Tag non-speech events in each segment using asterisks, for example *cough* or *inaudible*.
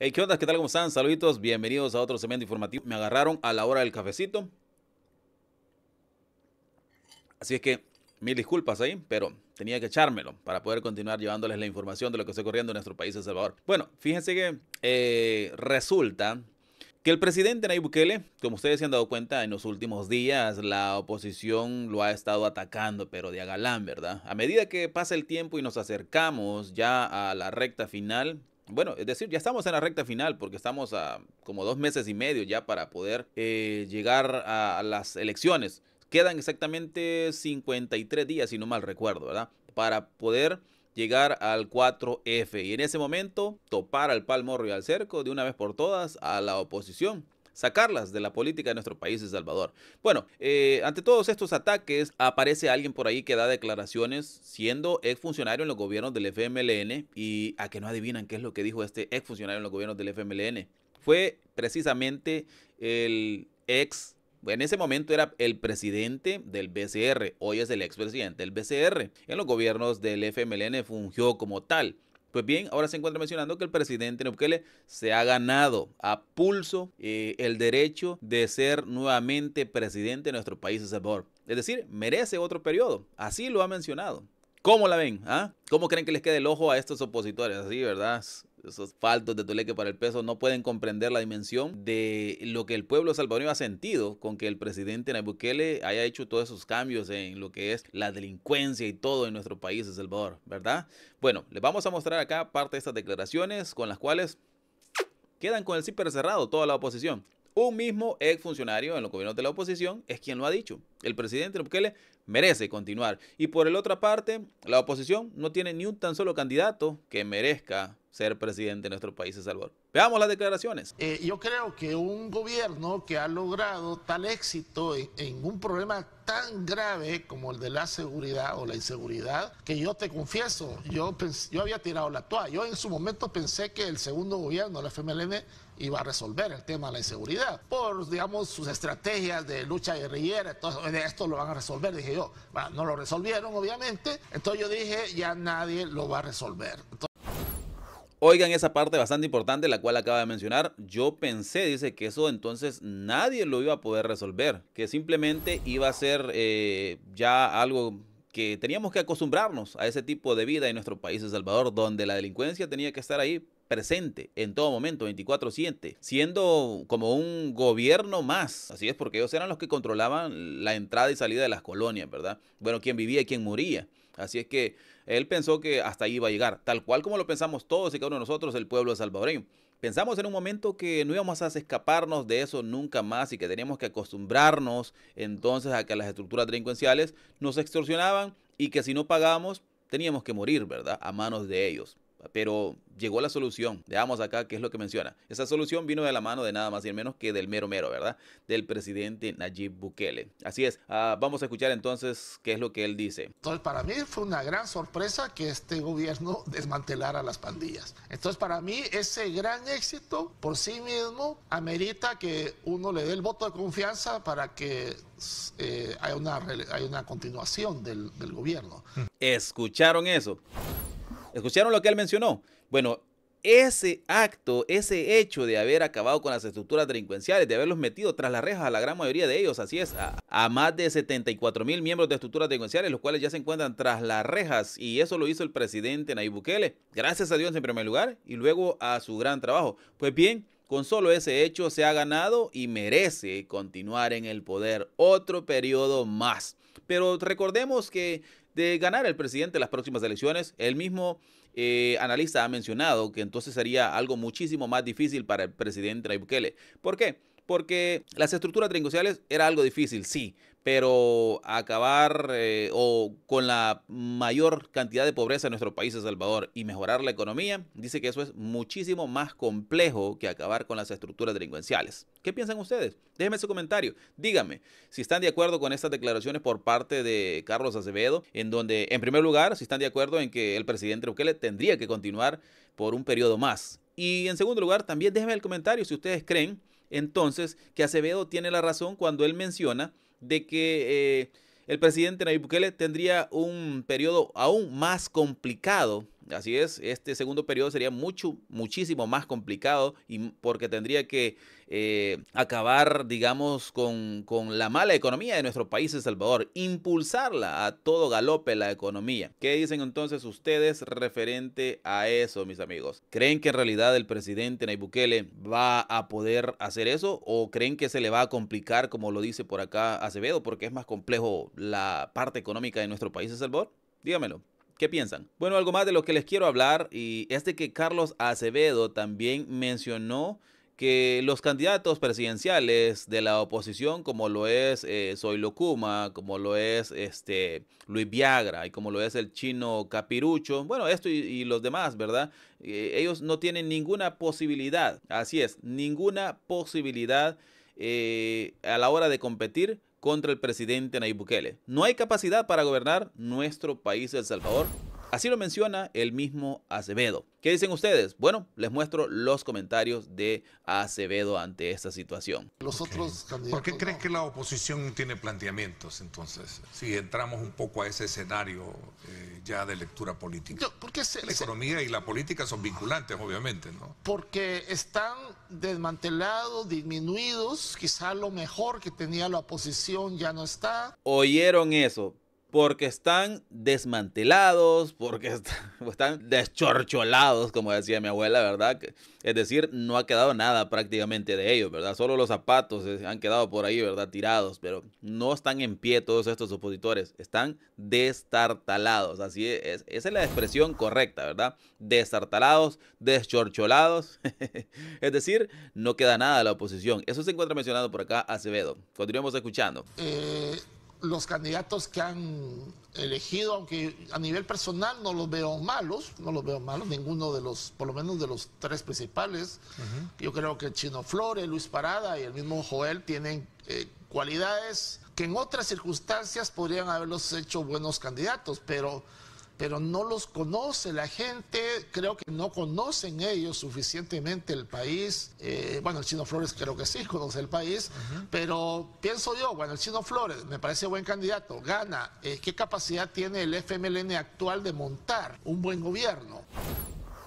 Hey, ¿qué onda? ¿Qué tal? ¿Cómo están? Saluditos, bienvenidos a otro segmento informativo. Me agarraron a la hora del cafecito. Así es que mil disculpas ahí, pero tenía que echármelo para poder continuar llevándoles la información de lo que está ocurriendo en nuestro país, El Salvador. Bueno, fíjense que eh, resulta que el presidente Nayib Bukele, como ustedes se han dado cuenta, en los últimos días la oposición lo ha estado atacando, pero de agalán, ¿verdad? A medida que pasa el tiempo y nos acercamos ya a la recta final bueno, es decir, ya estamos en la recta final porque estamos a como dos meses y medio ya para poder eh, llegar a, las elecciones. Quedan exactamente 53 días, si no mal recuerdo, ¿verdad? Para poder llegar al 4F y en ese momento topar al palmorro y al cerco de una vez por todas a la oposición sacarlas de la política de nuestro país, El Salvador. Bueno, eh, ante todos estos ataques, aparece alguien por ahí que da declaraciones siendo exfuncionario en los gobiernos del FMLN y a ah, que no adivinan qué es lo que dijo este ex funcionario en los gobiernos del FMLN. Fue precisamente el ex en ese momento era el presidente del BCR, hoy es el expresidente del BCR. En los gobiernos del FMLN fungió como tal. Pues bien, ahora se encuentra mencionando que el presidente Neukele se ha ganado a pulso eh, el derecho de ser nuevamente presidente de nuestro país, Es decir, merece otro periodo. Así lo ha mencionado. ¿Cómo la ven? Ah? ¿Cómo creen que les quede el ojo a estos opositores? Así, ¿verdad? esos faltos de Tuleque para el peso no pueden comprender la dimensión de lo que el pueblo salvadoreño ha sentido con que el presidente Nayib Bukele haya hecho todos esos cambios en lo que es la delincuencia y todo en nuestro país, El Salvador, ¿verdad? Bueno, les vamos a mostrar acá parte de estas declaraciones con las cuales quedan con el ciper cerrado toda la oposición. Un mismo ex funcionario en los gobiernos de la oposición es quien lo ha dicho. El presidente Bukele merece continuar. Y por el otra parte, la oposición no tiene ni un tan solo candidato que merezca ser presidente de nuestro país, Salvador. Veamos las declaraciones. Eh, yo creo que un gobierno que ha logrado tal éxito en, un problema tan grave como el de la seguridad o la inseguridad, que yo te confieso, yo, yo había tirado la toalla. Yo en su momento pensé que el segundo gobierno, la FMLN, iba a resolver el tema de la inseguridad por, digamos, sus estrategias de lucha guerrillera. Entonces, esto lo van a resolver, dije yo. no lo resolvieron, obviamente. Entonces yo dije, ya nadie lo va a resolver. Entonces, Oigan esa parte bastante importante, la cual acaba de mencionar. Yo pensé, dice, que eso entonces nadie lo iba a poder resolver, que simplemente iba a ser eh, ya algo que teníamos que acostumbrarnos a ese tipo de vida en nuestro país, El Salvador, donde la delincuencia tenía que estar ahí presente en todo momento, 24/7, siendo como un gobierno más. Así es, porque ellos eran los que controlaban la entrada y salida de las colonias, ¿verdad? Bueno, quién vivía y quién moría. Así es que él pensó que hasta ahí iba a llegar, tal cual como lo pensamos todos y cada uno de nosotros, el pueblo salvadoreño. Pensamos en un momento que no íbamos a escaparnos de eso nunca más y que teníamos que acostumbrarnos entonces a que las estructuras delincuenciales nos extorsionaban y que si no pagamos teníamos que morir, ¿verdad? A manos de ellos pero llegó la solución. Veamos acá qué es lo que menciona. Esa solución vino de la mano de nada más y menos que del mero mero, ¿verdad? Del presidente Nayib Bukele. Así es, ah, vamos a escuchar entonces qué es lo que él dice. Entonces, para mí fue una gran sorpresa que este gobierno *laughs* desmantelara las pandillas. Entonces, para mí, ese gran éxito por sí mismo amerita que uno le dé el voto de confianza para que eh, haya, una, hay una continuación del, del gobierno. ¿Escucharon eso? ¿Escucharon lo que él mencionó? Bueno, ese acto, ese hecho de haber acabado con las estructuras delincuenciales, de haberlos metido tras las rejas a la gran mayoría de ellos, así es, a, más de 74 mil miembros de estructuras delincuenciales, los cuales ya se encuentran tras las rejas, y eso lo hizo el presidente Nayib Bukele, gracias a Dios en primer lugar, y luego a su gran trabajo. Pues bien, con solo ese hecho se ha ganado y merece continuar en el poder otro periodo más. Pero recordemos que de ganar el presidente en las próximas elecciones. El mismo eh, analista ha mencionado que entonces sería algo muchísimo más difícil para el presidente Nayib ¿Por qué? porque las estructuras delincuenciales era algo difícil, sí, pero acabar eh, o con la mayor cantidad de pobreza en nuestro país, El Salvador, y mejorar la economía, dice que eso es muchísimo más complejo que acabar con las estructuras delincuenciales. ¿Qué piensan ustedes? Déjenme su comentario. Díganme si están de acuerdo con estas declaraciones por parte de Carlos Acevedo, en donde, en primer lugar, si están de acuerdo en que el presidente Bukele tendría que continuar por un periodo más. Y en segundo lugar, también déjenme el comentario si ustedes creen entonces que Acevedo tiene la razón cuando él menciona de que eh, el presidente Nayib Bukele tendría un periodo aún más complicado Así es, este segundo periodo sería mucho, muchísimo más complicado y porque tendría que eh, acabar, digamos, con, la mala economía de nuestro país, El Salvador, impulsarla a todo galope la economía. ¿Qué dicen entonces ustedes referente a eso, mis amigos? ¿Creen que en realidad el presidente Nayib Bukele va a poder hacer eso o creen que se le va a complicar, como lo dice por acá Acevedo, porque es más complejo la parte económica de nuestro país, El Salvador? Dígamelo. ¿Qué piensan? Bueno, algo más de lo que les quiero hablar y es de que Carlos Acevedo también mencionó que los candidatos presidenciales de la oposición, como lo es Soy eh, como lo es este, Luis Viagra y como lo es el chino Capirucho, bueno, esto y, los demás, ¿verdad? Eh, ellos no tienen ninguna posibilidad, así es, ninguna posibilidad eh, a la hora de competir contra el presidente Nayib Bukele. No hay capacidad para gobernar nuestro país, El Salvador, Así lo menciona el mismo Acevedo. ¿Qué dicen ustedes? Bueno, les muestro los comentarios de Acevedo ante esta situación. Los otros ¿Por qué creen que la oposición tiene planteamientos entonces? Si entramos un poco a ese escenario eh, ya de lectura política. porque la economía y la política son vinculantes, obviamente, ¿no? Porque están desmantelados, disminuidos, quizá lo mejor que tenía la oposición ya no está. Oyeron eso, porque están desmantelados, porque *laughs* están deschorcholados, como decía mi abuela, ¿verdad? Es decir, no ha quedado nada prácticamente de ellos, ¿verdad? Solo los zapatos eh, han quedado por ahí, ¿verdad? Tirados, pero no están en pie todos estos opositores, están destartalados, así es, esa es la expresión correcta, ¿verdad? Destartalados, deschorcholados, *laughs* es decir, no queda nada de la oposición. Eso se encuentra mencionado por acá Acevedo. Continuemos escuchando. Eh, los candidatos que han elegido, aunque a nivel personal no los veo malos, no los veo malos, ninguno de los, por lo menos de los tres principales. Yo creo que Chino Flores, Luis Parada y el mismo Joel tienen eh, cualidades que en otras circunstancias podrían haberlos hecho buenos candidatos, pero pero no los conoce la gente, creo que no conocen ellos suficientemente el país. Eh, bueno, el Chino Flores creo que sí conoce el país, pero pienso yo, bueno, el Chino Flores me parece buen candidato, gana. Eh, ¿Qué capacidad tiene el FMLN actual de montar un buen gobierno?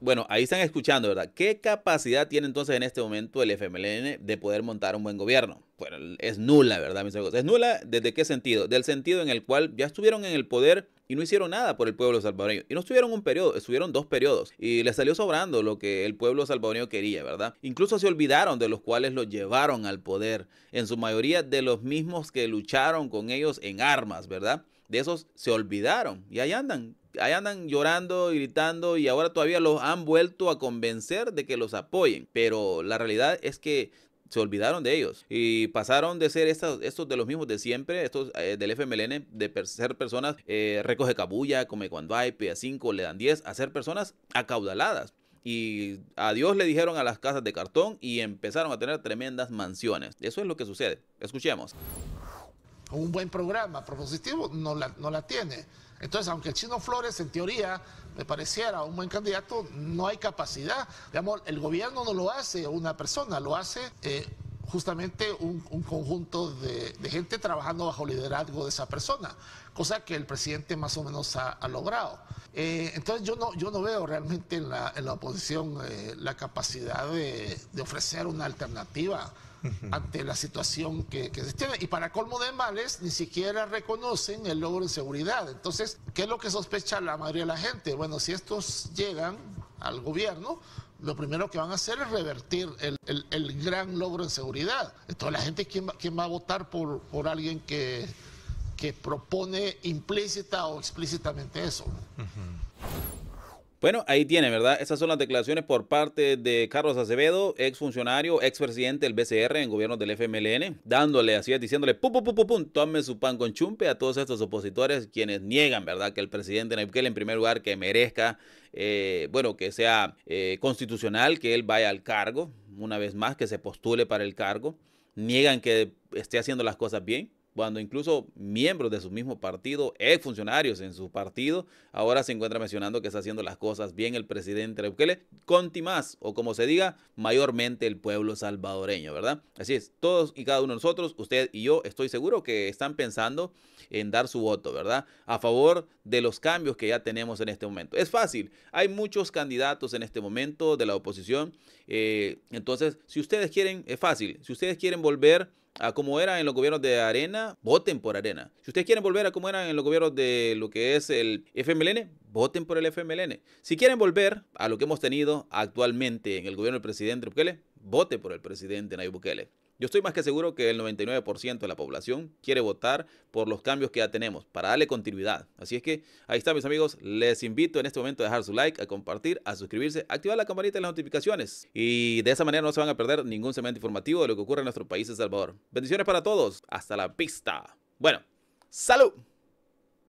bueno, ahí están escuchando, ¿verdad? ¿Qué capacidad tiene entonces en este momento el FMLN de poder montar un buen gobierno? Bueno, es nula, ¿verdad, mis amigos? Es nula, ¿desde qué sentido? Del sentido en el cual ya estuvieron en el poder y no hicieron nada por el pueblo salvadoreño. Y no estuvieron un periodo, estuvieron dos periodos y les salió sobrando lo que el pueblo salvadoreño quería, ¿verdad? Incluso se olvidaron de los cuales los llevaron al poder, en su mayoría de los mismos que lucharon con ellos en armas, ¿verdad? De esos se olvidaron y ahí andan ahí andan llorando, gritando y ahora todavía los han vuelto a convencer de que los apoyen. Pero la realidad es que se olvidaron de ellos y pasaron de ser estos, de los mismos de siempre, estos eh, del FMLN, de ser personas eh, recoge cabulla, come cuando hay, pide 5, le dan 10, a ser personas acaudaladas. Y a Dios le dijeron a las casas de cartón y empezaron a tener tremendas mansiones. Eso es lo que sucede. Escuchemos un buen programa propositivo, no la, no la tiene. Entonces, aunque el chino Flores, en teoría, me pareciera un buen candidato, no hay capacidad. Digamos, el gobierno no lo hace una persona, lo hace eh, justamente un, conjunto de, gente trabajando bajo liderazgo de esa persona, cosa que el presidente más o menos ha, logrado. Eh, entonces yo no, yo no veo realmente en la, la oposición eh, la capacidad de, de ofrecer una alternativa ante la situación que, se tiene. Y para colmo de males, ni siquiera reconocen el logro en seguridad. Entonces, ¿qué es lo que sospecha la mayoría de la gente? Bueno, si estos llegan al gobierno, lo primero que van a hacer es revertir el, gran logro en seguridad. Entonces, la gente, ¿quién va, a votar por, por alguien que, que propone implícita o explícitamente eso? Bueno, ahí tiene, ¿verdad? Esas son las declaraciones por parte de Carlos Acevedo, ex funcionario, ex presidente del BCR en gobierno del FMLN, dándole así, diciéndole, pum, pum, pum, pum, tome su pan con chumpe a todos estos opositores quienes niegan, ¿verdad? Que el presidente Nayib en primer lugar, que merezca, eh, bueno, que sea eh, constitucional, que él vaya al cargo, una vez más, que se postule para el cargo, niegan que esté haciendo las cosas bien cuando incluso miembros de su mismo partido, ex funcionarios en su partido, ahora se encuentra mencionando que está haciendo las cosas bien el presidente Bukele, conti más, o como se diga, mayormente el pueblo salvadoreño, ¿verdad? Así es, todos y cada uno de nosotros, usted y yo, estoy seguro que están pensando en dar su voto, ¿verdad? A favor de los cambios que ya tenemos en este momento. Es fácil, hay muchos candidatos en este momento de la oposición, eh, entonces, si ustedes quieren, es fácil, si ustedes quieren volver a como era en los gobiernos de Arena, voten por Arena. Si ustedes quieren volver a como era en los gobiernos de lo que es el FMLN, voten por el FMLN. Si quieren volver a lo que hemos tenido actualmente en el gobierno del presidente Bukele, vote por el presidente Nayib Bukele. Yo estoy más que seguro que el 99% de la población quiere votar por los cambios que ya tenemos para darle continuidad. Así es que ahí está, mis amigos. Les invito en este momento a dejar su like, a compartir, a suscribirse, activar la campanita de las notificaciones. Y de esa manera no se van a perder ningún segmento informativo de lo que ocurre en nuestro país, El Salvador. Bendiciones para todos. Hasta la pista. Bueno, salud.